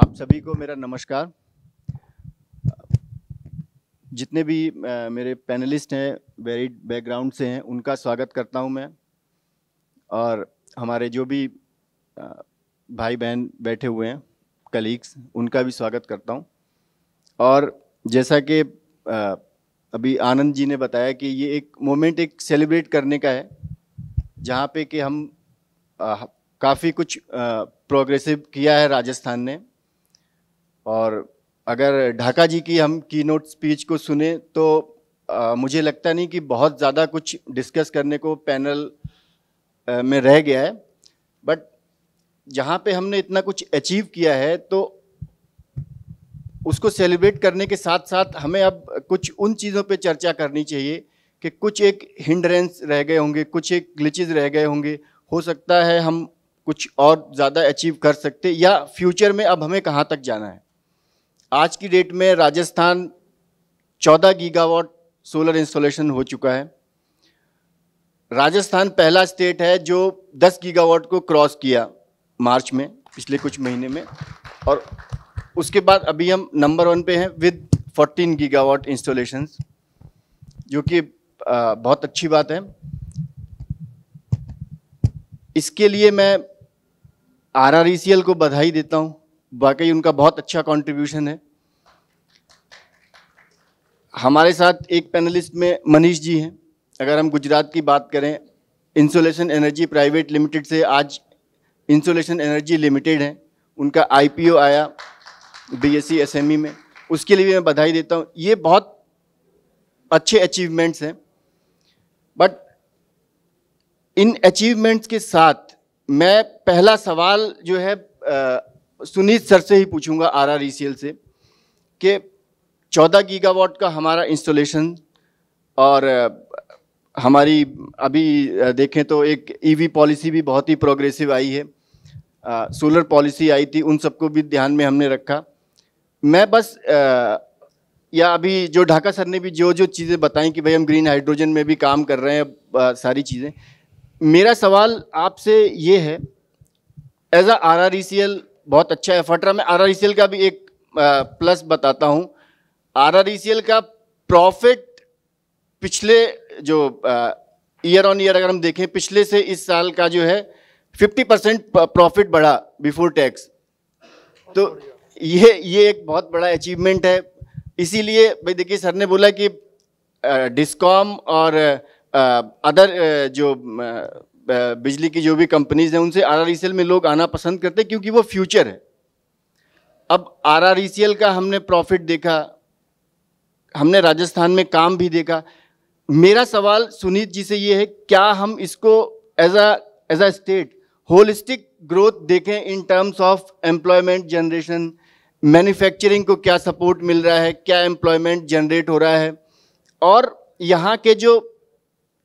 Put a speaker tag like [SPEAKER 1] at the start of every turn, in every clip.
[SPEAKER 1] आप सभी को मेरा नमस्कार जितने भी मेरे पैनलिस्ट हैं वेरिड बैकग्राउंड से हैं उनका स्वागत करता हूं मैं और हमारे जो भी भाई बहन बैठे हुए हैं कलीग्स उनका भी स्वागत करता हूं और जैसा कि अभी आनंद जी ने बताया कि ये एक मोमेंट एक सेलिब्रेट करने का है जहाँ पे कि हम काफ़ी कुछ प्रोग्रेसिव किया है राजस्थान ने और अगर ढाका जी की हम की नोट स्पीच को सुने तो आ, मुझे लगता नहीं कि बहुत ज़्यादा कुछ डिस्कस करने को पैनल आ, में रह गया है बट जहाँ पे हमने इतना कुछ अचीव किया है तो उसको सेलिब्रेट करने के साथ साथ हमें अब कुछ उन चीज़ों पे चर्चा करनी चाहिए कि कुछ एक हिंड्रेंस रह गए होंगे कुछ एक ग्लिचेज रह गए होंगे हो सकता है हम कुछ और ज़्यादा अचीव कर सकते या फ्यूचर में अब हमें कहाँ तक जाना है आज की डेट में राजस्थान 14 गीगावाट सोलर इंस्टॉलेशन हो चुका है राजस्थान पहला स्टेट है जो 10 गीगावाट को क्रॉस किया मार्च में पिछले कुछ महीने में और उसके बाद अभी हम नंबर वन पे हैं विद 14 गीगावाट इंस्टॉलेशन जो कि बहुत अच्छी बात है इसके लिए मैं आर को बधाई देता हूँ वाकई उनका बहुत अच्छा कंट्रीब्यूशन है हमारे साथ एक पैनलिस्ट में मनीष जी हैं अगर हम गुजरात की बात करें इंसोलेशन एनर्जी प्राइवेट लिमिटेड से आज इंसोलेशन एनर्जी लिमिटेड है उनका आईपीओ आया बीएससी एसएमई e में उसके लिए भी मैं बधाई देता हूँ ये बहुत अच्छे अचीवमेंट्स हैं बट इन अचीवमेंट्स के साथ मैं पहला सवाल जो है सुनीत सर से ही पूछूंगा एल से कि 14 गीगावाट का हमारा इंस्टॉलेशन और हमारी अभी देखें तो एक ईवी e पॉलिसी भी बहुत ही प्रोग्रेसिव आई है आ, सोलर पॉलिसी आई थी उन सबको भी ध्यान में हमने रखा मैं बस आ, या अभी जो ढाका सर ने भी जो जो चीज़ें बताई कि भाई हम ग्रीन हाइड्रोजन में भी काम कर रहे हैं आ, सारी चीज़ें मेरा सवाल आपसे ये है एज आ R R E C L बहुत अच्छा एफर्ट रहा मैं आर आर e का भी एक प्लस बताता हूँ आर आर e का प्रॉफिट पिछले जो ईयर ऑन ईयर अगर हम देखें पिछले से इस साल का जो है 50 परसेंट प्रॉफिट बढ़ा बिफोर टैक्स तो ये ये एक बहुत बड़ा अचीवमेंट है इसीलिए भाई देखिए सर ने बोला कि डिस्कॉम और अदर जो बिजली की जो भी कंपनीज हैं उनसे आर e में लोग आना पसंद करते हैं क्योंकि वो फ्यूचर है अब आर e का हमने प्रॉफिट देखा हमने राजस्थान में काम भी देखा मेरा सवाल सुनीत जी से ये है क्या हम इसको as a as a state holistic growth देखें in terms of employment generation manufacturing को क्या सपोर्ट मिल रहा है क्या एम्प्लॉयमेंट जनरेट हो रहा है और यहाँ के जो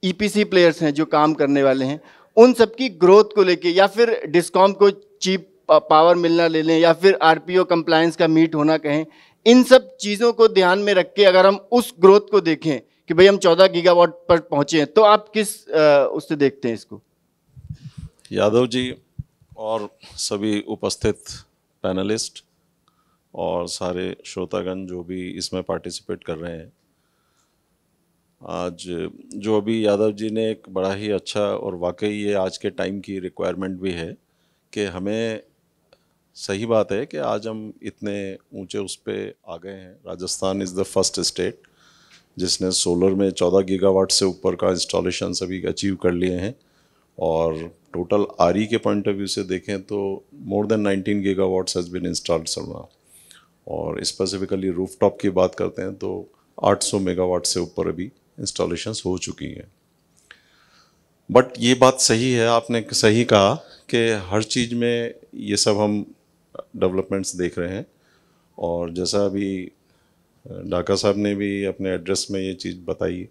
[SPEAKER 1] ईपीसी e प्लेयर्स हैं जो काम करने वाले हैं उन सबकी ग्रोथ को लेके या फिर डिस्कॉम को चीप पावर मिलना ले लें या फिर आरपीओ कंप्लायंस का मीट होना कहें इन सब चीज़ों को ध्यान में रख के अगर हम उस ग्रोथ को देखें कि भाई हम 14 गीगावाट पर पहुंचे हैं तो आप किस उससे देखते हैं इसको
[SPEAKER 2] यादव जी और सभी उपस्थित पैनलिस्ट और सारे श्रोतागण जो भी इसमें पार्टिसिपेट कर रहे हैं आज जो अभी यादव जी ने एक बड़ा ही अच्छा और वाकई ये आज के टाइम की रिक्वायरमेंट भी है कि हमें सही बात है कि आज हम इतने ऊंचे उस पर आ गए हैं Rajasthan is the first state जिसने सोलर में 14 गीगावाट से ऊपर का इंस्टॉलेशन सभी अचीव कर लिए हैं और टोटल आरी के पॉइंट ऑफ व्यू से देखें तो more than 19 gigawatts has been installed सलवा और स्पेसिफिकली रूफटॉप की बात करते हैं तो 800 मेगावाट से ऊपर अभी इंस्टॉलेशंस हो चुकी हैं बट ये बात सही है आपने सही कहा कि हर चीज़ में ये सब हम डेवलपमेंट्स देख रहे हैं और जैसा अभी डाका साहब ने भी अपने एड्रेस में ये चीज़ बताई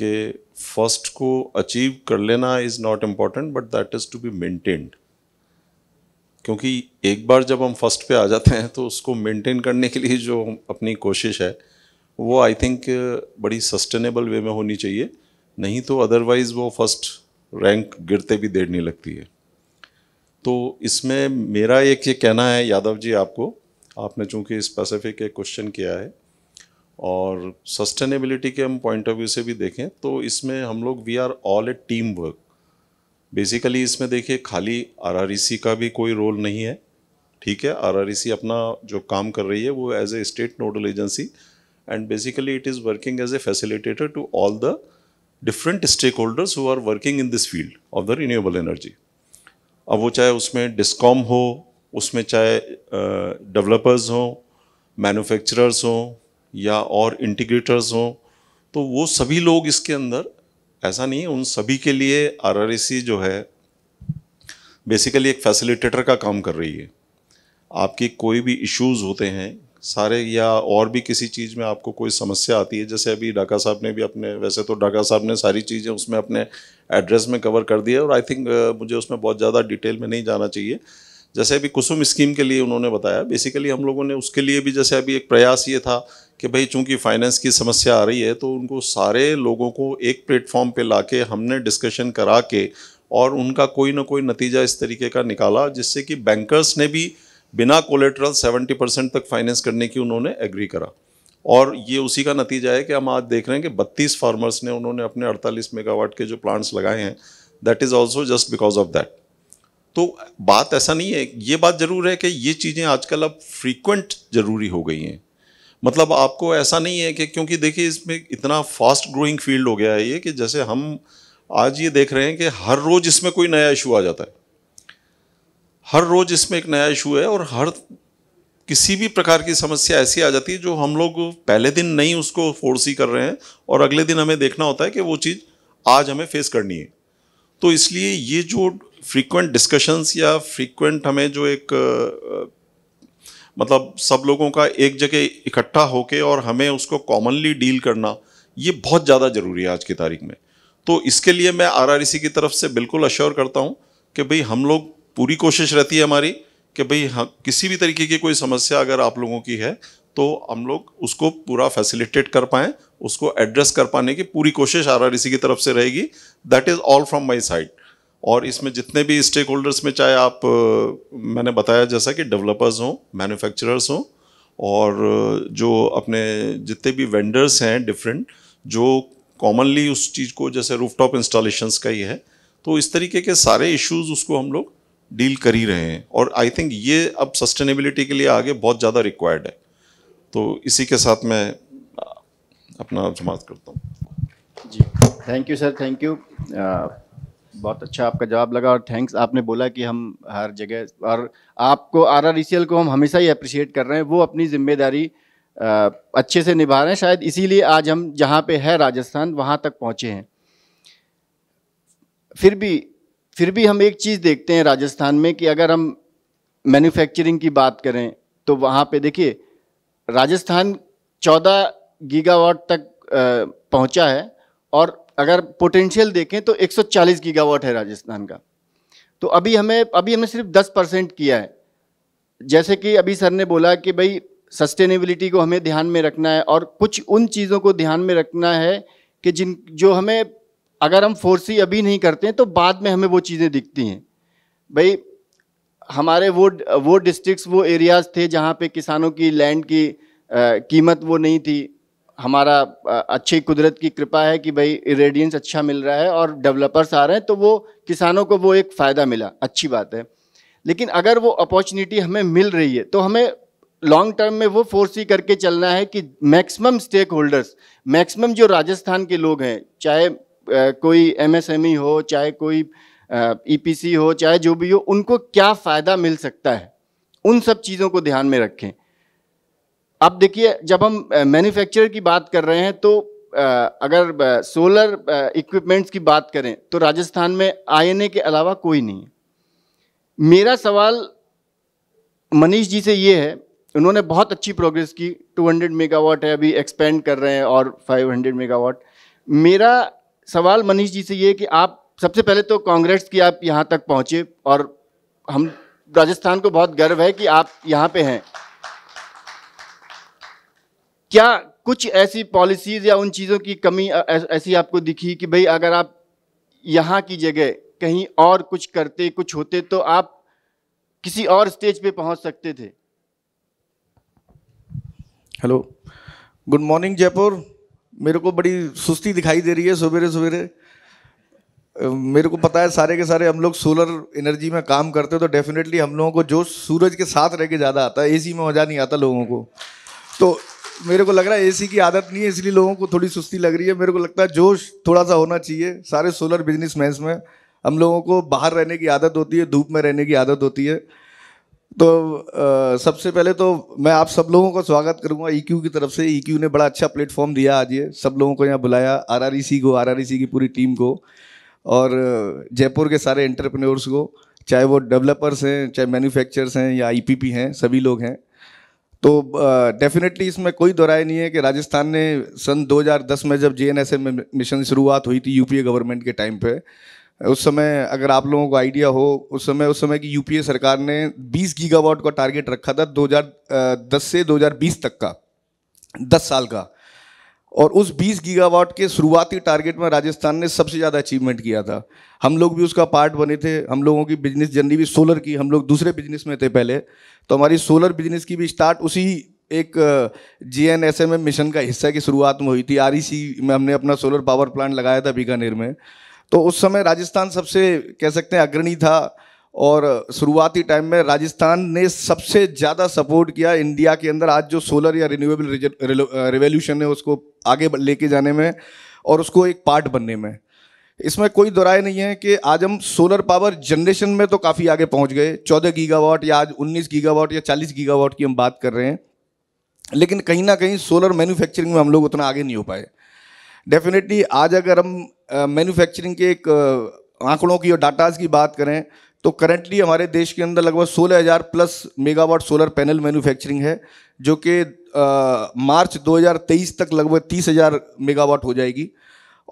[SPEAKER 2] कि फर्स्ट को अचीव कर लेना is not important but that is to be maintained क्योंकि एक बार जब हम फर्स्ट पे आ जाते हैं तो उसको मेंटेन करने के लिए जो अपनी कोशिश है वो आई थिंक बड़ी सस्टेनेबल वे में होनी चाहिए नहीं तो अदरवाइज़ वो फर्स्ट रैंक गिरते भी देर नहीं लगती है तो इसमें मेरा एक ये कहना है यादव जी आपको आपने चूंकि स्पेसिफिक एक क्वेश्चन किया है और सस्टेनेबिलिटी के हम पॉइंट ऑफ व्यू से भी देखें तो इसमें हम लोग we are all a team work basically इसमें देखिए खाली आर का भी कोई रोल नहीं है ठीक है आर अपना जो काम कर रही है वो as a state nodal agency and basically it is working as a facilitator to all the different stakeholders who are working in this field of the renewable energy. ab wo chahe usme discom ho usme chahe uh, developers ho manufacturers ho ya aur integrators ho to wo sabhi log iske andar aisa nahi hai un sabhi ke liye rrc jo hai basically एक facilitator का काम कर रही है आपके कोई भी issues होते हैं सारे या और भी किसी चीज़ में आपको कोई समस्या आती है जैसे अभी डाका साहब ने भी अपने वैसे तो डाका साहब ने सारी चीज़ें उसमें अपने एड्रेस में कवर कर दिया और आई थिंक मुझे उसमें बहुत ज़्यादा डिटेल में नहीं जाना चाहिए जैसे अभी कुसुम स्कीम के लिए उन्होंने बताया बेसिकली हम लोगों ने उसके लिए भी जैसे अभी एक प्रयास ये था कि भाई चूंकि फाइनेंस की समस्या आ रही है तो उनको सारे लोगों को एक प्लेटफॉर्म पे लाके हमने डिस्कशन करा के और उनका कोई ना कोई नतीजा इस तरीके का निकाला जिससे कि बैंकर्स ने भी बिना कोलेट्रल 70 परसेंट तक फाइनेंस करने की उन्होंने एग्री करा और ये उसी का नतीजा है कि हम आज देख रहे हैं कि बत्तीस फार्मर्स ने उन्होंने अपने अड़तालीस मेगावाट के जो प्लांट्स लगाए हैं that is also just because of that तो बात ऐसा नहीं है ये बात ज़रूर है कि ये चीज़ें आजकल अब फ्रीक्वेंट ज़रूरी हो गई हैं मतलब आपको ऐसा नहीं है कि क्योंकि देखिए इसमें इतना फास्ट ग्रोइंग फील्ड हो गया है ये कि जैसे हम आज ये देख रहे हैं कि हर रोज़ इसमें कोई नया इशू आ जाता है हर रोज़ इसमें एक नया इशू है और हर किसी भी प्रकार की समस्या ऐसी आ जाती है जो हम लोग पहले दिन नहीं उसको फोर्सी कर रहे हैं और अगले दिन हमें देखना होता है कि वो चीज़ आज हमें फेस करनी है तो इसलिए ये जो फ्रीक्वेंट डिस्कशंस या फ्रीक्वेंट हमें जो एक मतलब सब लोगों का एक जगह इकट्ठा होके और हमें उसको कॉमनली डील करना ये बहुत ज़्यादा ज़रूरी है आज की तारीख में तो इसके लिए मैं आरआरसी e की तरफ से बिल्कुल अश्योर करता हूँ कि भाई हम लोग पूरी कोशिश रहती है हमारी कि भाई हाँ, किसी भी तरीके की कोई समस्या अगर आप लोगों की है तो हम लोग उसको पूरा फैसिलिटेट कर पाएँ उसको एड्रेस कर पाने की पूरी कोशिश आर की तरफ से रहेगी that is all from my side और इसमें जितने भी स्टेक होल्डर्स में चाहे आप मैंने बताया जैसा कि डेवलपर्स हों मैन्युफैक्चरर्स हों और जो अपने जितने भी वेंडर्स हैं डिफरेंट जो कॉमनली उस चीज़ को जैसे रूफटॉप इंस्टॉलेशंस का ही है तो इस तरीके के सारे इश्यूज उसको हम लोग डील कर ही रहे हैं और आई थिंक ये अब सस्टेनेबिलिटी के लिए आगे बहुत ज़्यादा रिक्वायर्ड है तो इसी के साथ मैं अपना समाप्त करता हूँ
[SPEAKER 1] जी thank you sir thank you बहुत अच्छा आपका जवाब लगा और थैंक्स आपने बोला कि हम हर जगह और आपको आर आर e को हम हमेशा ही अप्रिशिएट कर रहे हैं वो अपनी जिम्मेदारी अच्छे से निभा रहे हैं शायद इसीलिए आज हम जहाँ पे है राजस्थान वहाँ तक पहुँचे हैं फिर भी फिर भी हम एक चीज़ देखते हैं राजस्थान में कि अगर हम मैन्युफैक्चरिंग की बात करें तो वहाँ पे देखिए राजस्थान 14 गीगावाट तक पहुँचा है और अगर पोटेंशियल देखें तो 140 गीगावाट है राजस्थान का तो अभी हमें अभी हमने सिर्फ 10 परसेंट किया है जैसे कि अभी सर ने बोला कि भाई सस्टेनेबिलिटी को हमें ध्यान में रखना है और कुछ उन चीज़ों को ध्यान में रखना है कि जिन जो हमें अगर हम फोर्सी अभी नहीं करते हैं तो बाद में हमें वो चीज़ें दिखती हैं भाई हमारे वो वो डिस्ट्रिक्ट्स वो एरियाज़ थे जहाँ पे किसानों की लैंड की आ, कीमत वो नहीं थी हमारा अच्छी कुदरत की कृपा है कि भाई रेडियंस अच्छा मिल रहा है और डेवलपर्स आ रहे हैं तो वो किसानों को वो एक फ़ायदा मिला अच्छी बात है लेकिन अगर वो अपॉर्चुनिटी हमें मिल रही है तो हमें लॉन्ग टर्म में वो फोर्स ही करके चलना है कि मैक्सिमम स्टेक होल्डर्स मैक्सिमम जो राजस्थान के लोग हैं चाहे कोई एमएसएमई e हो चाहे कोई ईपीसी e हो चाहे जो भी हो उनको क्या फ़ायदा मिल सकता है उन सब चीज़ों को ध्यान में रखें अब देखिए जब हम मैन्युफैक्चरर की बात कर रहे हैं तो अगर सोलर इक्विपमेंट्स की बात करें तो राजस्थान में आईएनए के अलावा कोई नहीं है मेरा सवाल मनीष जी से ये है उन्होंने बहुत अच्छी प्रोग्रेस की 200 मेगावाट है अभी एक्सपेंड कर रहे हैं और 500 मेगावाट मेरा सवाल मनीष जी से ये कि आप सबसे पहले तो कांग्रेस की आप यहाँ तक पहुँचे और हम राजस्थान को बहुत गर्व है कि आप यहाँ पे हैं क्या कुछ ऐसी पॉलिसीज या उन चीज़ों की कमी ऐसी आपको दिखी कि भाई अगर आप यहाँ की जगह कहीं और कुछ करते कुछ होते तो आप किसी और स्टेज पे पहुँच सकते थे
[SPEAKER 3] हेलो गुड मॉर्निंग जयपुर मेरे को बड़ी सुस्ती दिखाई दे रही है सवेरे सवेरे मेरे को पता है सारे के सारे हम लोग सोलर एनर्जी में काम करते हैं तो डेफिनेटली हम लोगों को जोश सूरज के साथ रह के ज़्यादा आता है एसी में मज़ा नहीं आता लोगों को तो मेरे को लग रहा है एसी की आदत नहीं है इसलिए लोगों को थोड़ी सुस्ती लग रही है मेरे को लगता है जोश थोड़ा सा होना चाहिए सारे सोलर बिजनेस में हम लोगों को बाहर रहने की आदत होती है धूप में रहने की आदत होती है तो आ, सबसे पहले तो मैं आप सब लोगों का स्वागत करूंगा ईक्यू e की तरफ से ईक्यू e ने बड़ा अच्छा प्लेटफॉर्म दिया आज ये सब लोगों को यहाँ बुलाया आरआरईसी e को आरआरईसी की पूरी टीम को और जयपुर के सारे एंटरप्रेन्योर्स को चाहे वो डेवलपर्स हैं चाहे मैन्युफैक्चरर्स हैं या ईपीपी हैं सभी लोग हैं तो डेफिनेटली इसमें कोई दोराय नहीं है कि राजस्थान ने सन 2010 में जब जे मिशन शुरुआत हुई थी यूपीए गवर्नमेंट के टाइम पे उस समय अगर आप लोगों को आइडिया हो उस समय उस समय की यूपीए सरकार ने 20 गीगावाट का टारगेट रखा था 2010 से 2020 तक का 10 साल का और उस 20 गीगावाट के शुरुआती टारगेट में राजस्थान ने सबसे ज़्यादा अचीवमेंट किया था हम लोग भी उसका पार्ट बने थे हम लोगों की बिजनेस जर्नी भी सोलर की हम लोग दूसरे बिजनेस में थे पहले तो हमारी सोलर बिजनेस की भी स्टार्ट उसी एक G N S M M mission का हिस्सा की शुरुआत में हुई थी आर में हमने अपना सोलर पावर प्लांट लगाया था बीकानेर में तो उस समय राजस्थान सबसे कह सकते हैं अग्रणी था और शुरुआती टाइम में राजस्थान ने सबसे ज़्यादा सपोर्ट किया इंडिया के अंदर आज जो सोलर या रिन्यूएबल रिवोल्यूशन है उसको आगे लेके जाने में और उसको एक पार्ट बनने में इसमें कोई दोराय नहीं है कि आज हम सोलर पावर जनरेशन में तो काफ़ी आगे पहुंच गए 14 गीगावाट या आज 19 गीगावाट या 40 गीगावाट की हम बात कर रहे हैं लेकिन कहीं ना कहीं सोलर मैन्युफैक्चरिंग में हम लोग उतना आगे नहीं हो पाए डेफिनेटली आज अगर हम मैन्युफैक्चरिंग के एक आंकड़ों की और डाटाज की बात करें तो करंटली हमारे देश के अंदर लगभग 16000 plus megawatt solar panel manufacturing है जो कि मार्च 2023 तक लगभग 30000 मेगावाट हो जाएगी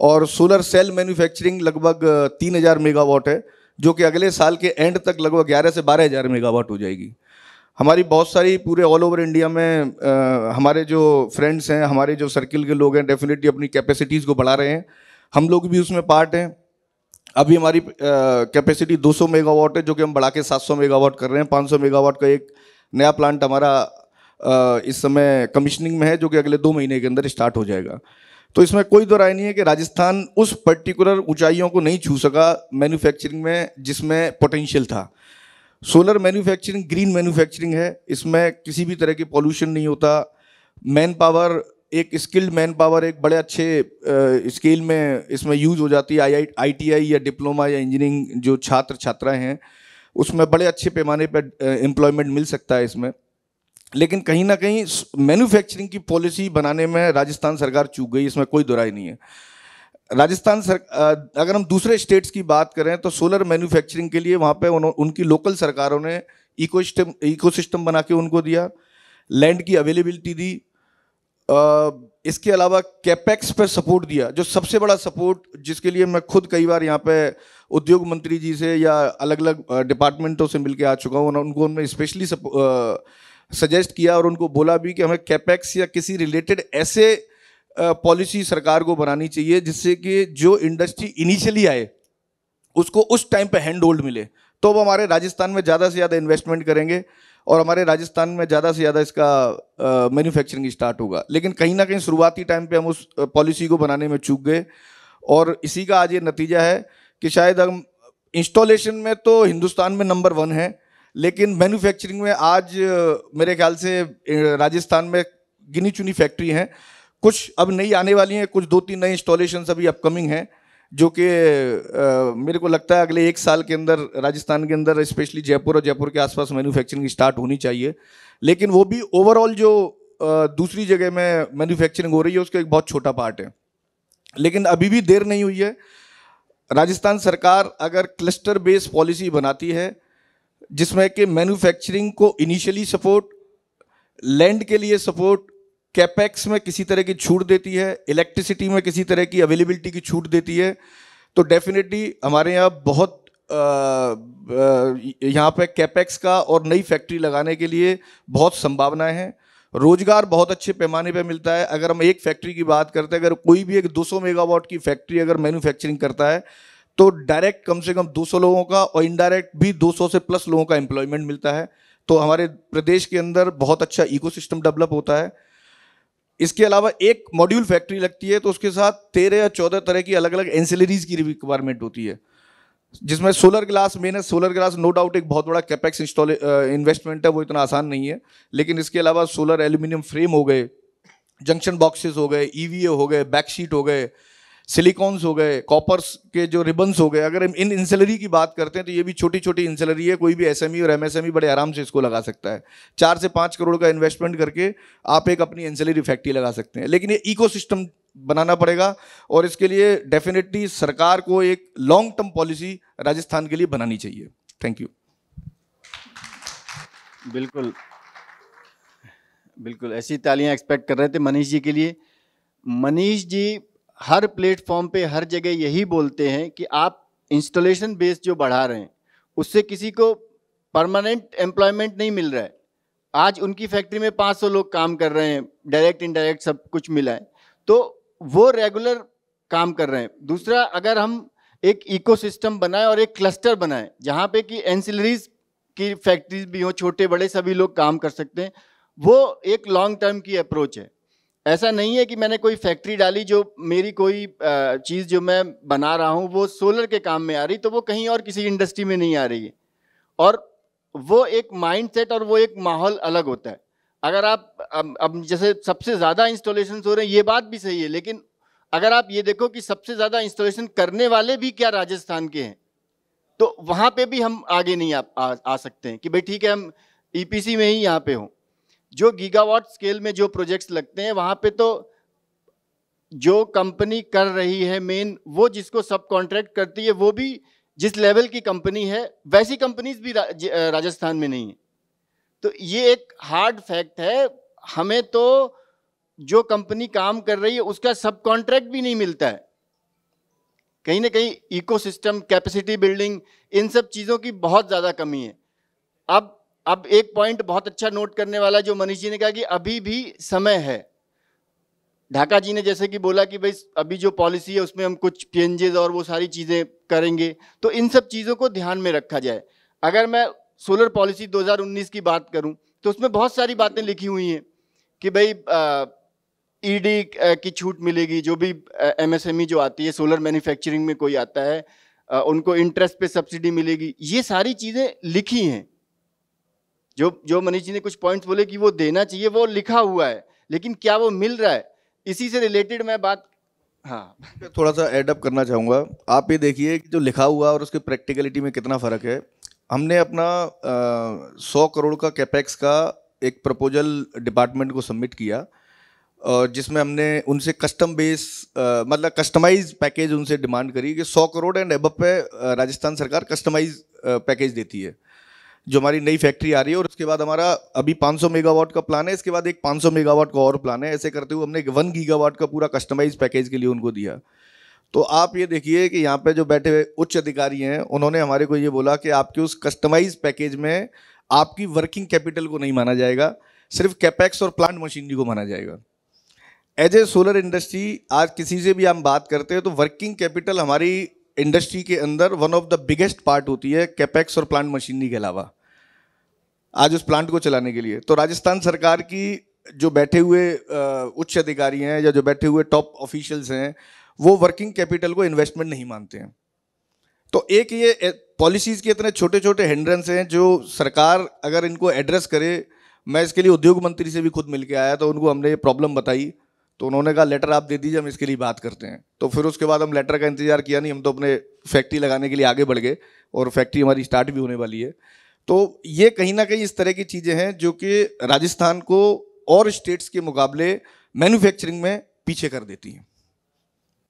[SPEAKER 3] और सोलर सेल मैन्युफैक्चरिंग लगभग 3000 मेगावाट है जो कि अगले साल के एंड तक लगभग ग्यारह से बारह हज़ार मेगावाट हो जाएगी हमारी बहुत सारी पूरे ऑल ओवर इंडिया में आ, हमारे जो फ्रेंड्स हैं हमारे जो सर्किल के लोग हैं डेफिनेटली अपनी कैपेसिटीज़ को बढ़ा रहे हैं हम लोग भी उसमें पार्ट हैं अभी हमारी कैपेसिटी 200 मेगावाट है जो कि हम बढ़ा के 700 मेगावाट कर रहे हैं 500 मेगावाट का एक नया प्लांट हमारा आ, इस समय कमिश्निंग में है जो कि अगले दो महीने के अंदर स्टार्ट हो जाएगा तो इसमें कोई दो नहीं है कि राजस्थान उस पर्टिकुलर ऊंचाइयों को नहीं छू सका मैन्युफैक्चरिंग में जिसमें पोटेंशियल था सोलर मैन्युफैक्चरिंग ग्रीन मैन्युफैक्चरिंग है इसमें किसी भी तरह की पॉल्यूशन नहीं होता मैन पावर एक स्किल्ड मैन पावर एक बड़े अच्छे स्केल में इसमें यूज हो जाती है आई आई टी आई या डिप्लोमा या इंजीनियरिंग जो छात्र छात्राएं हैं उसमें बड़े अच्छे पैमाने पर एम्प्लॉयमेंट मिल सकता है इसमें लेकिन कहीं ना कहीं मैन्युफैक्चरिंग की पॉलिसी बनाने में राजस्थान सरकार चूक गई इसमें कोई दुराई नहीं है राजस्थान सर अगर हम दूसरे स्टेट्स की बात करें तो सोलर मैन्युफैक्चरिंग के लिए वहाँ पर उनकी लोकल सरकारों ने इकोसिस्टम इकोसिस्टम बना के उनको दिया लैंड की अवेलेबिलिटी दी इसके अलावा कैपेक्स पर सपोर्ट दिया जो सबसे बड़ा सपोर्ट जिसके लिए मैं खुद कई बार यहाँ पे उद्योग मंत्री जी से या अलग अलग डिपार्टमेंटों से मिलकर आ चुका हूँ उनको उन्होंने स्पेशली सजेस्ट किया और उनको बोला भी कि हमें कैपेक्स या किसी रिलेटेड ऐसे पॉलिसी सरकार को बनानी चाहिए जिससे कि जो इंडस्ट्री इनिशियली आए उसको उस टाइम पर हैंड होल्ड मिले तो अब हमारे राजस्थान में ज़्यादा से ज़्यादा इन्वेस्टमेंट करेंगे और हमारे राजस्थान में ज़्यादा से ज़्यादा इसका मैन्युफैक्चरिंग स्टार्ट होगा लेकिन कहीं ना कहीं शुरुआती टाइम पे हम उस पॉलिसी को बनाने में चूक गए और इसी का आज ये नतीजा है कि शायद हम इंस्टॉलेशन में तो हिंदुस्तान में नंबर वन है लेकिन मैन्युफैक्चरिंग में आज मेरे ख्याल से राजस्थान में गिनी चुनी फैक्ट्री हैं कुछ अब नई आने वाली हैं कुछ दो तीन नई इंस्टॉलेशन अभी अपकमिंग हैं जो कि मेरे को लगता है अगले एक साल के अंदर राजस्थान के अंदर स्पेशली जयपुर और जयपुर के आसपास मैन्युफैक्चरिंग स्टार्ट होनी चाहिए लेकिन वो भी ओवरऑल जो दूसरी जगह में मैन्युफैक्चरिंग हो रही है उसका एक बहुत छोटा पार्ट है लेकिन अभी भी देर नहीं हुई है राजस्थान सरकार अगर क्लस्टर बेस्ड पॉलिसी बनाती है जिसमें कि मैन्युफैक्चरिंग को इनिशियली सपोर्ट लैंड के लिए सपोर्ट कैपेक्स में किसी तरह की छूट देती है इलेक्ट्रिसिटी में किसी तरह की अवेलेबिलिटी की छूट देती है तो डेफिनेटली हमारे यहाँ बहुत यहाँ पे कैपेक्स का और नई फैक्ट्री लगाने के लिए बहुत संभावनाएं हैं रोजगार बहुत अच्छे पैमाने पे मिलता है अगर हम एक फैक्ट्री की बात करते हैं अगर कोई भी एक 200 मेगावाट की फैक्ट्री अगर मैन्युफैक्चरिंग करता है तो डायरेक्ट कम से कम 200 लोगों का और इनडायरेक्ट भी 200 से प्लस लोगों का एम्प्लॉयमेंट मिलता है तो हमारे प्रदेश के अंदर बहुत अच्छा इकोसिस्टम डेवलप होता है इसके अलावा एक मॉड्यूल फैक्ट्री लगती है तो उसके साथ तेरह या चौदह तरह की अलग अलग एंसिलरीज की रिक्वायरमेंट होती है जिसमें सोलर ग्लास मेन है सोलर ग्लास नो डाउट एक बहुत बड़ा कैपेक्स इंस्टॉल इन्वेस्टमेंट है वो इतना आसान नहीं है लेकिन इसके अलावा सोलर एल्यूमिनियम फ्रेम हो गए जंक्शन बॉक्सेस हो गए ई e हो गए बैकशीट हो गए सिलिकॉन्स हो गए कॉपर्स के जो रिबन्स हो गए अगर इन इंसेलरी की बात करते हैं तो ये भी छोटी छोटी इंसलरी है कोई भी एसएमई e और एमएसएमई e बड़े आराम से इसको लगा सकता है चार से पाँच करोड़ का इन्वेस्टमेंट करके आप एक अपनी इंसलरी फैक्ट्री लगा सकते हैं लेकिन ये इको बनाना पड़ेगा और इसके लिए डेफिनेटली सरकार को एक लॉन्ग टर्म पॉलिसी राजस्थान के लिए बनानी चाहिए थैंक यू
[SPEAKER 1] बिल्कुल बिल्कुल ऐसी तालियां एक्सपेक्ट कर रहे थे मनीष जी के लिए मनीष जी हर प्लेटफॉर्म पे हर जगह यही बोलते हैं कि आप इंस्टॉलेशन बेस जो बढ़ा रहे हैं उससे किसी को परमानेंट एम्प्लॉयमेंट नहीं मिल रहा है आज उनकी फैक्ट्री में 500 लोग काम कर रहे हैं डायरेक्ट इनडायरेक्ट सब कुछ मिला है तो वो रेगुलर काम कर रहे हैं दूसरा अगर हम एक इकोसिस्टम बनाए और एक क्लस्टर बनाए जहाँ पे कि एनसिलरीज की फैक्ट्रीज भी हों छोटे बड़े सभी लोग काम कर सकते हैं वो एक लॉन्ग टर्म की अप्रोच है ऐसा नहीं है कि मैंने कोई फैक्ट्री डाली जो मेरी कोई चीज़ जो मैं बना रहा हूँ वो सोलर के काम में आ रही तो वो कहीं और किसी इंडस्ट्री में नहीं आ रही है और वो एक माइंडसेट और वो एक माहौल अलग होता है अगर आप अब, अब जैसे सबसे ज़्यादा इंस्टॉलेशन हो रहे हैं ये बात भी सही है लेकिन अगर आप ये देखो कि सबसे ज़्यादा इंस्टॉलेशन करने वाले भी क्या राजस्थान के हैं तो वहाँ पे भी हम आगे नहीं आ, आ, आ सकते हैं कि भाई ठीक है हम ईपीसी e में ही यहाँ पे हों जो गीगावाट स्केल में जो प्रोजेक्ट्स लगते हैं वहाँ पे तो जो कंपनी कर रही है मेन वो जिसको सब कॉन्ट्रैक्ट करती है वो भी जिस लेवल की कंपनी है वैसी कंपनीज भी रा, राजस्थान में नहीं है तो ये एक हार्ड फैक्ट है हमें तो जो कंपनी काम कर रही है उसका सब कॉन्ट्रैक्ट भी नहीं मिलता है कहीं ना कहीं इकोसिस्टम कैपेसिटी बिल्डिंग इन सब चीज़ों की बहुत ज़्यादा कमी है अब अब एक पॉइंट बहुत अच्छा नोट करने वाला जो मनीष जी ने कहा कि अभी भी समय है ढाका जी ने जैसे कि बोला कि भाई अभी जो पॉलिसी है उसमें हम कुछ चेंजेस और वो सारी चीज़ें करेंगे तो इन सब चीज़ों को ध्यान में रखा जाए अगर मैं सोलर पॉलिसी 2019 की बात करूं तो उसमें बहुत सारी बातें लिखी हुई हैं कि भाई ईडी e की छूट मिलेगी जो भी एमएसएमई e जो आती है सोलर मैन्युफैक्चरिंग में कोई आता है आ, उनको इंटरेस्ट पे सब्सिडी मिलेगी ये सारी चीज़ें लिखी हैं जो जो मनीष जी ने कुछ पॉइंट्स बोले कि वो देना चाहिए वो लिखा हुआ है लेकिन क्या वो मिल रहा है इसी से रिलेटेड मैं बात हाँ
[SPEAKER 3] थोड़ा सा एडअप करना चाहूँगा आप ये देखिए कि जो लिखा हुआ और उसके प्रैक्टिकलिटी में कितना फ़र्क है हमने अपना सौ करोड़ का कैपेक्स का एक प्रपोजल डिपार्टमेंट को सबमिट किया और जिसमें हमने उनसे कस्टम बेस मतलब कस्टमाइज पैकेज उनसे डिमांड करी कि सौ करोड़ एंड एबप पे राजस्थान सरकार कस्टमाइज पैकेज देती है जो हमारी नई फैक्ट्री आ रही है और उसके बाद हमारा अभी 500 मेगावाट का प्लान है इसके बाद एक 500 मेगावाट का और प्लान है ऐसे करते हुए हमने वन गीगावाट का पूरा कस्टमाइज पैकेज के लिए उनको दिया तो आप ये देखिए कि यहाँ पे जो बैठे हुए उच्च अधिकारी हैं उन्होंने हमारे को ये बोला कि आपके उस कस्टमाइज पैकेज में आपकी वर्किंग कैपिटल को नहीं माना जाएगा सिर्फ कैपैक्स और प्लांट मशीनरी को माना जाएगा एज ए सोलर इंडस्ट्री आज किसी से भी हम बात करते हैं तो वर्किंग कैपिटल हमारी इंडस्ट्री के अंदर one of the biggest part होती है कैपेक्स और प्लांट मशीनरी के अलावा आज उस प्लांट को चलाने के लिए तो राजस्थान सरकार की जो बैठे हुए उच्च अधिकारी हैं या जो बैठे हुए टॉप ऑफिशियल्स हैं वो वर्किंग कैपिटल को इन्वेस्टमेंट नहीं मानते हैं तो एक ये पॉलिसीज़ के इतने छोटे छोटे हिंड्रेंस हैं जो सरकार अगर इनको एड्रेस करे मैं इसके लिए उद्योग मंत्री से भी खुद मिल के आया तो उनको हमने ये प्रॉब्लम बताई तो उन्होंने कहा लेटर आप दे दीजिए हम इसके लिए बात करते हैं तो फिर उसके बाद हम लेटर का इंतजार किया नहीं हम तो अपने फैक्ट्री लगाने के लिए आगे बढ़ गए और फैक्ट्री हमारी स्टार्ट भी होने वाली है तो ये कहीं ना कहीं इस तरह की चीज़ें हैं जो कि राजस्थान को और स्टेट्स के मुकाबले मैन्युफैक्चरिंग में पीछे कर देती हैं